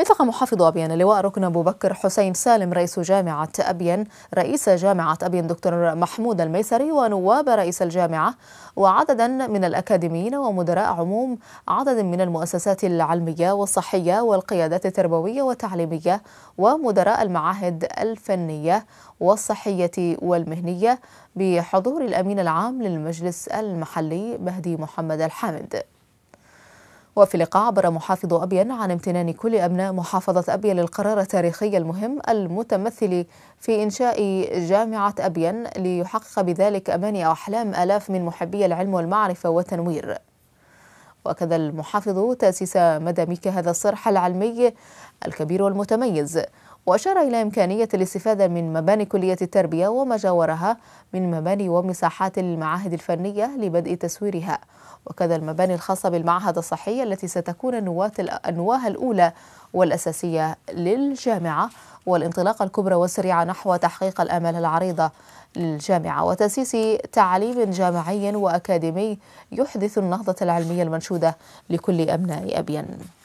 التقى محافظ أبين اللواء ركن أبو بكر حسين سالم رئيس جامعة أبين رئيس جامعة أبين دكتور محمود الميسري ونواب رئيس الجامعة وعددا من الأكاديميين ومدراء عموم عدد من المؤسسات العلمية والصحية والقيادات التربوية والتعليمية ومدراء المعاهد الفنية والصحية والمهنية بحضور الأمين العام للمجلس المحلي مهدي محمد الحامد وفي اللقاء عبر محافظ أبين عن امتنان كل أبناء محافظة أبين للقرار التاريخي المهم المتمثل في إنشاء جامعة أبين ليحقق بذلك أماني أحلام آلاف من محبي العلم والمعرفة والتنوير وكذا المحافظ تأسيس مداميك هذا الصرح العلمي الكبير والمتميز وأشار إلى إمكانية الاستفادة من مباني كلية التربية وما جاورها من مباني ومساحات المعاهد الفنية لبدء تسويرها وكذا المباني الخاصة بالمعهد الصحي التي ستكون النواه الأولى والأساسية للجامعة والانطلاقة الكبرى والسريعة نحو تحقيق الآمال العريضة للجامعة وتأسيس تعليم جامعي وأكاديمي يحدث النهضة العلمية المنشودة لكل أبناء أبين